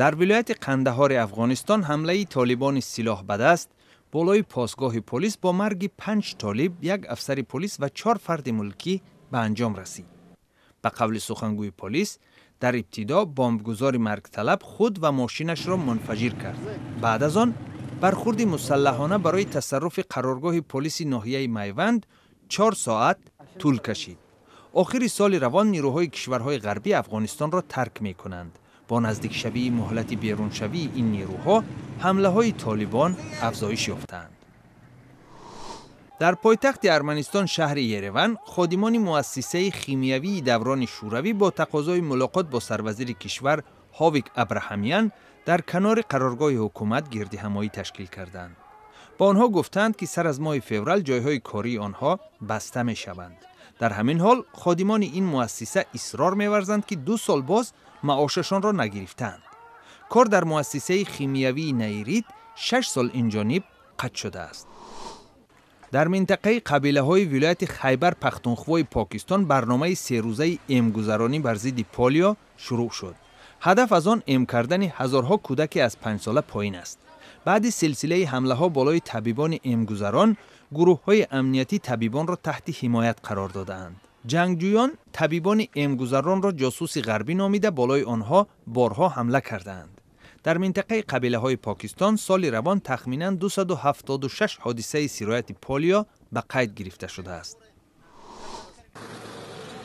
در ولایت قندهار افغانستان حمله طالبان سلاح به دست بالای پاسگاه پلیس با مرگ پنج طالب یک افسر پلیس و چهار فرد ملکی به انجام رسید به قول سخنگوی پلیس در ابتدا بمبگذار مرگ طلب خود و ماشینش را منفجر کرد بعد از آن برخورد مسلحانه برای تصرف قرارگاه پلیس ناحیه میوند چهار ساعت طول کشید آخر سال روان نیروهای کشورهای غربی افغانستان را ترک می کنند با نزدیک شوی مهلت بیرون شوی این نیروها حمله های طالبان افزایش یافتند. در پایتخت ارمنستان شهر یرون خادمان مؤسسه خیمیوی دوران شوروی با تقاضای ملاقات با سروزیر کشور هاویک ابراهامیان در کنار قرارگاه حکومت گردی همایی تشکیل کردند. با آنها گفتند که سر از ماه فوریه جایهای کاری آنها بسته می شوند در همین حال خادمان این مؤسسه اصرار می‌ورزند که دو سال باز معاششان را نگرفتند. کار در مؤسسه شیمیایی نیرید شش سال اینجانب قد شده است. در منطقه قبیله های ولایت خیبر پختونخوای پاکستان برنامه سه روزه امگذرانی بر ضد پولیو شروع شد. هدف از آن ام کردن هزارها کودک از پنج ساله پایین است. بعد سلسله حمله ها بالای طبیبان امگذران گروه های امنیتی طبیبان را تحت حمایت قرار دادند. جنگجویان طبیبان امگذران را جاسوس غربی نامیده بالای آنها بارها حمله کردند. در منطقه قبیله های پاکستان سال روان تخمینا 276 حادثه سرایت پولیا به قید گرفته شده است.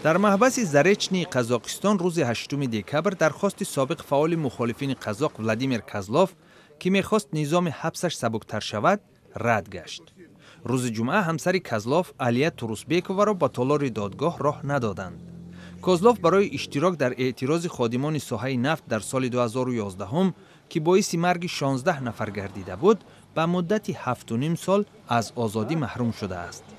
در محبس زرچنی قزاقستان روز 8 دکبر درخواست سابق فعال مخالفین قزاق ولادیمیر کزلوف که میخواست نظام حبسش سبکتر شود رد گشت روز جمعه همسری کازلوف علیه تروسبیکووا را با تالار دادگاه راه ندادند کازلاف برای اشتراک در اعتراض خادمان ساحه نفت در سال 2011 هم که باعث مرگ 16 نفر گردیده بود به مدت 7.5 سال از آزادی محروم شده است